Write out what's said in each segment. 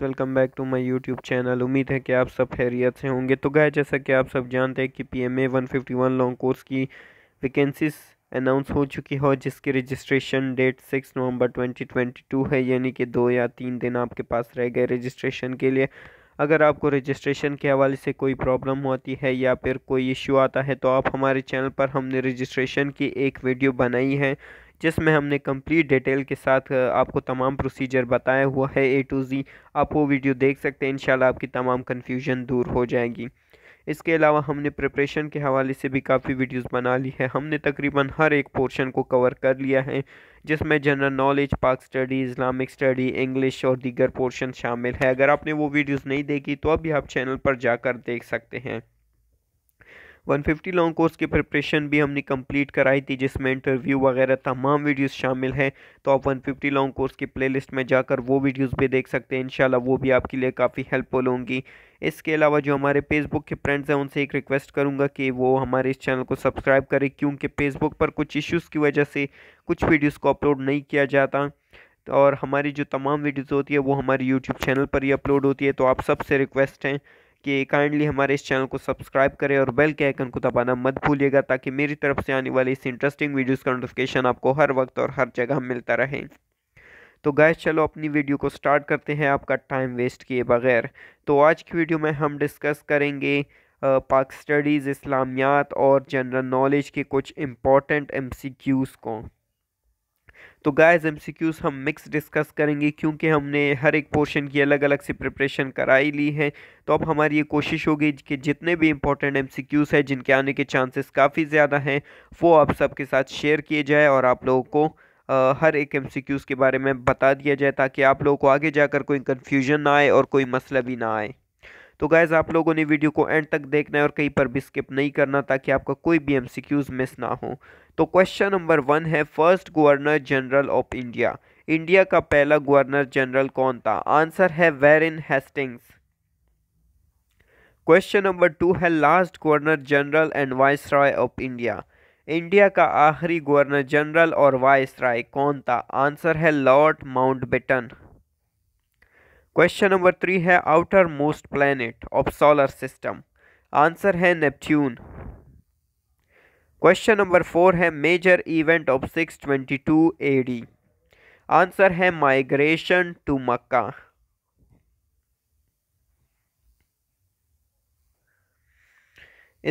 welcome back to my YouTube channel उम्मीद है कि आप सब खैरियत से होंगे तो गाय जैसा कि आप सब जानते हैं कि पीएमए 151 लॉन्ग कोर्स की वैकेंसीज अनाउंस हो चुकी है जिसकी रजिस्ट्रेशन डेट 6 नवंबर 2022 है यानी कि दो या तीन दिन आपके पास रह गए रजिस्ट्रेशन के लिए अगर आपको रजिस्ट्रेशन के हवाले से कोई प्रॉब्लम होती है या फिर कोई इश्यू आता है तो आप हमारे चैनल पर हमने रजिस्ट्रेशन की एक वीडियो बनाई है जिसमें हमने कंप्लीट डिटेल के साथ आपको तमाम प्रोसीजर बताया हुआ है ए टू ज़ी आप वो वीडियो देख सकते हैं इन आपकी तमाम कन्फ्यूजन दूर हो जाएगी इसके अलावा हमने प्रिपरेशन के हवाले से भी काफ़ी वीडियोस बना ली है हमने तकरीबन हर एक पोर्शन को कवर कर लिया है जिसमें general knowledge Pak study Islamic study English और दीगर पोर्शन शामिल है अगर आपने वो वीडियोस नहीं देखी तो अभी आप चैनल पर जाकर देख सकते हैं 150 लॉन्ग कोर्स की प्रिपरेशन भी हमने कंप्लीट कराई थी जिसमें इंटरव्यू वगैरह तमाम वीडियोस शामिल हैं तो आप 150 लॉन्ग कोर्स की प्लेलिस्ट में जाकर वो वीडियोस भी देख सकते हैं इंशाल्लाह वो भी आपके लिए काफ़ी हेल्पफुल होंगी इसके अलावा जो हमारे फेसबुक के फ्रेंड्स हैं उनसे एक रिक्वेस्ट करूँगा कि वो हमारे इस चैनल को सब्सक्राइब करें क्योंकि फेसबुक पर कुछ इश्यूज़ की वजह से कुछ वीडियोज़ को अपलोड नहीं किया जाता तो और हमारी जो तमाम वीडियोज़ होती है वो हमारे यूट्यूब चैनल पर ही अपलोड होती है तो आप सबसे रिक्वेस्ट हैं कि काइंडली हमारे इस चैनल को सब्सक्राइब करें और बेल के आइकन को दबाना मत भूलिएगा ताकि मेरी तरफ से आने वाली इस इंटरेस्टिंग वीडियोस का नोटिफिकेशन आपको हर वक्त और हर जगह मिलता रहे तो गाय चलो अपनी वीडियो को स्टार्ट करते हैं आपका टाइम वेस्ट किए बगैर तो आज की वीडियो में हम डिस्कस करेंगे पाक स्टडीज़ इस्लामियात और जनरल नॉलेज के कुछ इम्पॉर्टेंट एमसीक्यूज़ को तो गाइस एमसीक्यूज़ हम मिक्स डिस्कस करेंगे क्योंकि हमने हर एक पोर्शन की अलग अलग से प्रिपरेशन कराई ली है तो अब हमारी ये कोशिश होगी कि जितने भी इंपॉर्टेंट एमसीक्यूज़ हैं जिनके आने के चांसेस काफ़ी ज़्यादा हैं वो आप सबके साथ शेयर किए जाए और आप लोगों को आ, हर एक एम के बारे में बता दिया जाए ताकि आप लोगों को आगे जाकर कोई कन्फ्यूजन ना आए और कोई मसला भी ना आए तो गैज़ आप लोगों ने वीडियो को एंड तक देखना है और कहीं पर भी स्किप नहीं करना ताकि आपका कोई भी एम मिस ना हो तो क्वेश्चन नंबर वन है first governor general of India India का पहला गवर्नर जनरल कौन था आंसर है Warren Hastings question number two है last governor general and viceroy of India India का आखिरी गवर्नर जनरल और वाइस रॉय कौन था आंसर है Lord Mountbatten question number three है outermost planet of solar system answer है Neptune question number four है major event of six twenty two A D answer है माइग्रेशन टू मक्का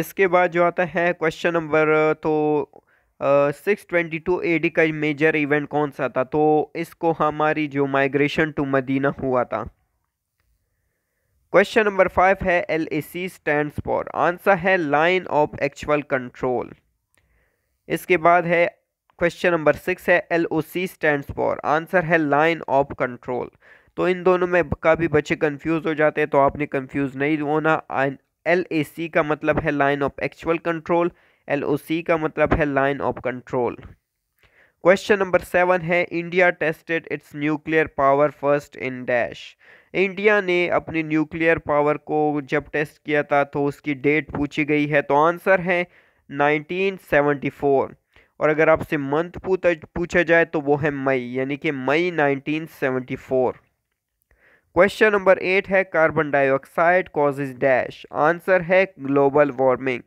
इसके बाद जो आता है क्वेश्चन नंबर तो six twenty two A D का मेजर इवेंट कौन सा था तो इसको हमारी जो माइग्रेशन टू मदीना हुआ था क्वेश्चन नंबर फाइव है L A C stand for answer है लाइन ऑफ एक्चुअल कंट्रोल इसके बाद है क्वेश्चन नंबर सिक्स है L O C stand for answer है लाइन ऑफ कंट्रोल तो इन दोनों में काफ़ी बच्चे कंफ्यूज हो जाते हैं तो आपने कंफ्यूज नहीं होना एल ए सी का मतलब है line of actual control L O C का मतलब है line of control question number seven है India tested its nuclear power first in dash India ने अपनी न्यूक्लियर पावर को जब टेस्ट किया था तो उसकी डेट पूछी गई है तो आंसर है 1974 और अगर आपसे मंथ पूछा जाए तो वो है मई यानी कि मई 1974 क्वेश्चन नंबर एट है carbon dioxide causes dash answer है global warming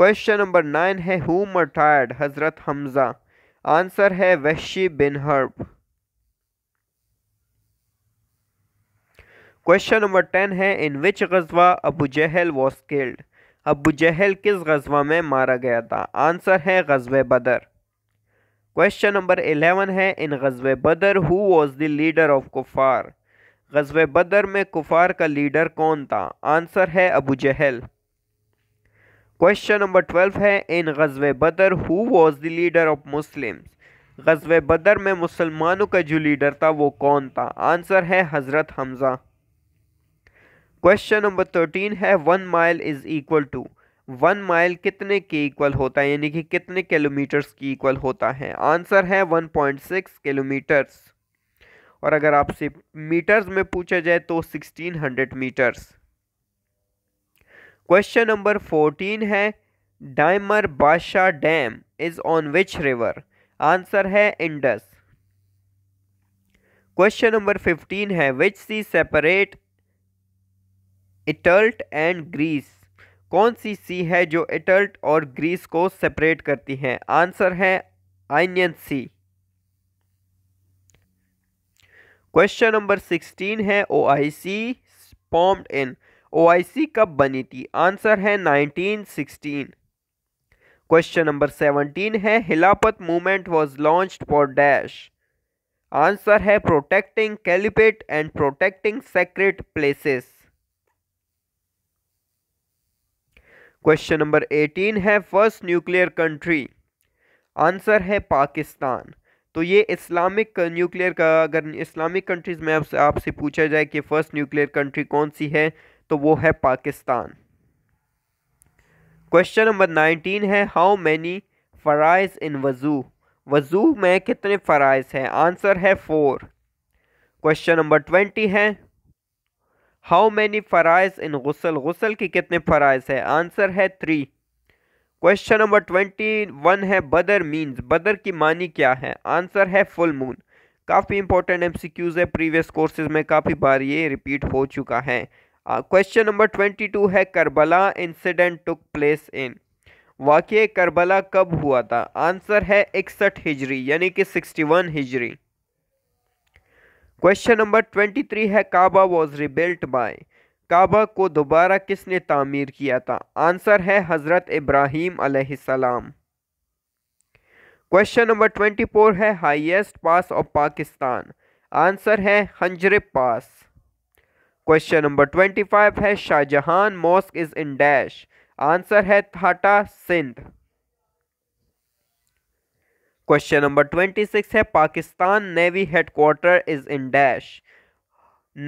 question number nine है हु मटायर्ड हज़रत हमज़ा आंसर है वैशी बिन हर्ब क्वेश्चन नंबर टेन है इन विच गजवा अबू जहल वॉज किल्ड अबू जहल किस गजवा में मारा गया था आंसर है गजब बदर क्वेश्चन नंबर एलेवन है इन गजब बदर who was the leader of कुफार गजब बदर में कुफार का लीडर कौन था आंसर है अबू जहल क्वेश्चन नंबर ट्वेल्व है इन गजव बदर who was the leader of Muslim गजव बदर में मुसलमानों का जो लीडर था वो कौन था आंसर है हज़रत हमज़ा क्वेश्चन नंबर थर्टीन है one mile is equal to one mile कितने के इक्वल होता है यानी कि कितने किलोमीटर्स की इक्वल होता है आंसर है वन पॉइंट सिक्स किलोमीटर्स और अगर आपसे मीटर्स में पूछा जाए तो sixteen hundred meters question number fourteen है डाइमर बादशाह dam is on which river answer है इंडस क्वेश्चन नंबर फिफ्टीन है which sea separate Italy and Greece कौन सी सी है जो इटल्ट और ग्रीस को सेपरेट करती है आंसर है Ionian sea question number sixteen है ओ आई सी पॉम्ड इन ओआईसी कब बनी थी आंसर है 1916 क्वेश्चन नंबर 17 है Khilafat movement was launched for dash answer है protecting caliphate and protecting sacred places question number 18 है फर्स्ट न्यूक्लियर कंट्री आंसर है पाकिस्तान तो ये इस्लामिक न्यूक्लियर का अगर इस्लामिक कंट्रीज़ में आपसे आपसे पूछा जाए कि फ़र्स्ट न्यूक्लियर कंट्री कौन सी है तो वो है पाकिस्तान क्वेश्चन नंबर नाइनटीन है हाउ मैनी फ़राइज़ इन वज़ू वज़ू में कितने फ़राइज़ हैं आंसर है फ़ोर क्वेश्चन नंबर ट्वेंटी है हाउ मैनी फ़राइज़ इन गसल गसल की कितने फ़राइज़ है आंसर है three question number twenty one है बदर मीन्स बदर की मानी क्या है आंसर है फुल मून काफ़ी इंपॉर्टेंट एमसीक्यूज़ है प्रीवियस कोर्सेज में काफ़ी बार ये रिपीट हो चुका है क्वेश्चन नंबर ट्वेंटी टू है करबला इंसिडेंट टुक प्लेस इन वाक्य करबला कब हुआ था आंसर है इकसठ हिजरी यानी कि सिक्सटी वन हिजरी क्वेश्चन नंबर ट्वेंटी थ्री है काबा वॉज रिबिल्ट बाय काबा को दोबारा किसने तामीर किया था आंसर है हज़रत इब्राहिम अलैहिस्सलाम क्वेश्चन नंबर ट्वेंटी फोर है highest pass of Pakistan answer है Khunjerab pass question number twenty five है Shahjahan mosque is in dash answer है Thatta Sindh question number twenty six है Pakistan navy headquarter is in dash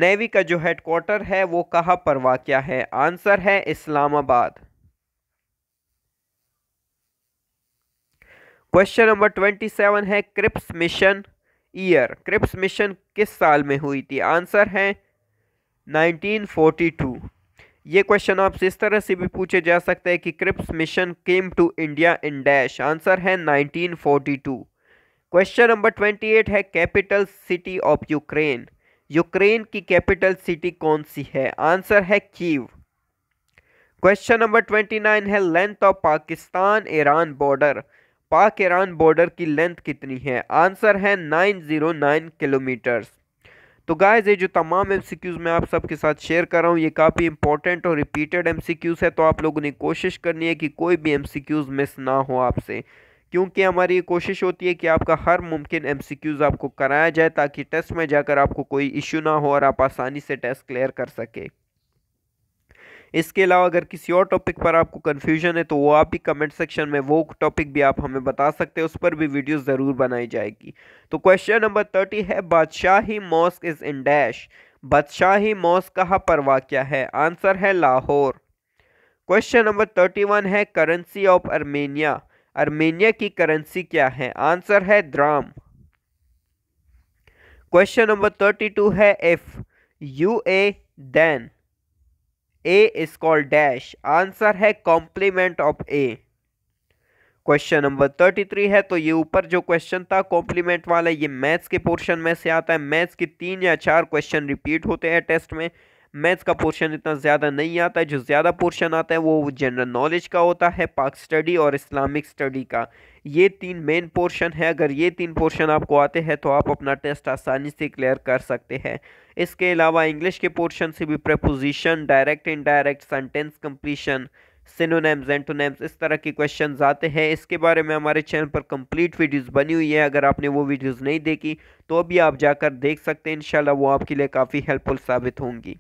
navy का जो हेडक्वार्टर है वो कहाँ पर वाक्य है आंसर है Islamabad question number twenty seven है Cripps mission year Cripps mission किस साल में हुई थी आंसर है 1942 ये क्वेश्चन आप इस तरह से भी पूछे जा सकते हैं कि Cripps mission came to India in dash answer है 1942 क्वेश्चन नंबर 28 है capital city of Ukraine Ukraine की कैपिटल सिटी कौन सी है आंसर है कीव क्वेश्चन नंबर 29 है length of Pakistan Iran border Pak Iran border की लेंथ कितनी है आंसर है 909 किलोमीटर्स तो गाइज ये जो तमाम एम सी क्यूज़ मैं आप सबके साथ शेयर कर रहा हूँ ये काफ़ी इंपॉर्टेंट और रिपीटेड एम सी क्यूज़ है तो आप लोगों ने कोशिश करनी है कि कोई भी एम सी क्यूज़ मिस ना हो आपसे क्योंकि हमारी ये कोशिश होती है कि आपका हर मुमकिन एम सी क्यूज़ आपको कराया जाए ताकि टेस्ट में जाकर आपको कोई इशू ना हो और आप आसानी से टेस्ट क्लियर कर सके इसके अलावा अगर किसी और टॉपिक पर आपको कन्फ्यूजन है तो वो आप भी कमेंट सेक्शन में वो टॉपिक भी आप हमें बता सकते हैं उस पर भी वीडियो ज़रूर बनाई जाएगी तो क्वेश्चन नंबर थर्टी है Badshahi mosque is in dash Badshahi mosque कहाँ पर वाक्य है आंसर है Lahore question number thirty one है करेंसी ऑफ अर्मेनिया अर्मेनिया की करेंसी क्या है आंसर है dram question number thirty two है if U A then A is called dash answer है complement of A question number thirty three है तो ये ऊपर जो क्वेश्चन था कॉम्प्लीमेंट वाला ये मैथ्स के पोर्शन में से आता है मैथ्स के तीन या चार क्वेश्चन रिपीट होते हैं टेस्ट में मैथ्स का पोर्शन इतना ज़्यादा नहीं आता है जो ज़्यादा पोर्शन आता है वो जनरल नॉलेज का होता है पाक स्टडी और इस्लामिक स्टडी का ये तीन मेन पोर्शन है अगर ये तीन पोर्शन आपको आते हैं तो आप अपना टेस्ट आसानी से क्लियर कर सकते हैं इसके अलावा इंग्लिश के पोर्शन से भी preposition direct indirect sentence completion synonyms antonyms इस तरह के क्वेश्चन आते हैं इसके बारे में हमारे चैनल पर कंप्लीट वीडियोस बनी हुई है अगर आपने वो वीडियोस नहीं देखी तो अभी आप जाकर देख सकते हैं इंशाल्लाह वो आपके लिए काफ़ी हेल्पफुल साबित होंगी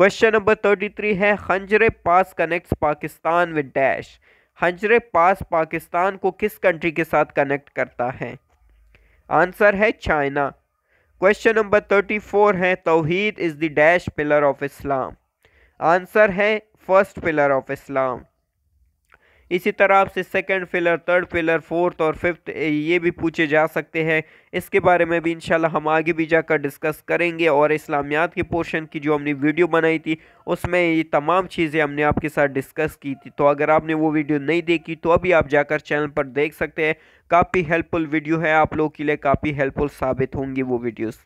क्वेश्चन नंबर थर्टी थ्री है Khunjerab pass connects Pakistan with dash Khunjerab pass Pakistan को किस कंट्री के साथ कनेक्ट करता है आंसर है China question number thirty four है तोहहीद is the dash pillar of Islam answer है फर्स्ट पिलर ऑफ इस्लाम इसी तरह आपसे second pillar third pillar fourth और फिफ्थ ये भी पूछे जा सकते हैं इसके बारे में भी इंशाल्लाह हम आगे भी जाकर डिस्कस करेंगे और इस्लामियात के पोर्शन की जो हमने वीडियो बनाई थी उसमें ये तमाम चीज़ें हमने आपके साथ डिस्कस की थी तो अगर आपने वो वीडियो नहीं देखी तो अभी आप जाकर चैनल पर देख सकते हैं काफ़ी हेल्पफुल वीडियो है आप लोगों के लिए काफ़ी हेल्पफुल साबित होंगी वो वीडियोज़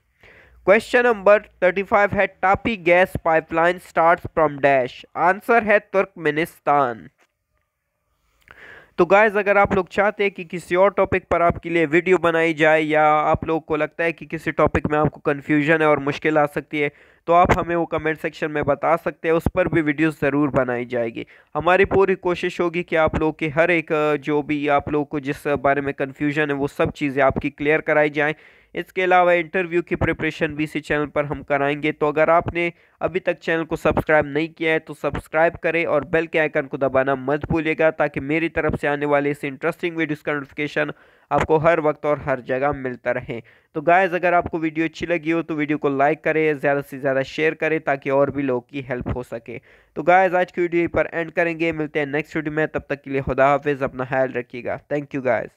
क्वेश्चन नंबर 35 है TAPI gas pipeline starts from dash answer है तुर्कमेनिस्तान तो गाइज़ अगर आप लोग चाहते हैं कि किसी और टॉपिक पर आपके लिए वीडियो बनाई जाए या आप लोग को लगता है कि किसी टॉपिक में आपको कन्फ्यूजन है और मुश्किल आ सकती है तो आप हमें वो कमेंट सेक्शन में बता सकते हैं उस पर भी वीडियो ज़रूर बनाई जाएगी हमारी पूरी कोशिश होगी कि आप लोग के हर एक जो भी आप लोग को जिस बारे में कन्फ्यूजन है वो सब चीज़ें आपकी क्लियर कराई जाएँ इसके अलावा इंटरव्यू की प्रिपरेशन भी इसी चैनल पर हम कराएंगे तो अगर आपने अभी तक चैनल को सब्सक्राइब नहीं किया है तो सब्सक्राइब करें और बेल के आइकन को दबाना मत भूलिएगा ताकि मेरी तरफ से आने वाले इस इंटरेस्टिंग वीडियोज़ का नोटिफिकेशन आपको हर वक्त और हर जगह मिलता रहे तो गायज अगर आपको वीडियो अच्छी लगी हो तो वीडियो को लाइक करें ज़्यादा से ज़्यादा शेयर करें ताकि और भी लोगों की हेल्प हो सके तो गायज आज की वीडियो पर एंड करेंगे मिलते हैं नेक्स्ट वीडियो में तब तक के लिए खुदा हाफिज़ अपना ख्याल रखिएगा थैंक यू गायज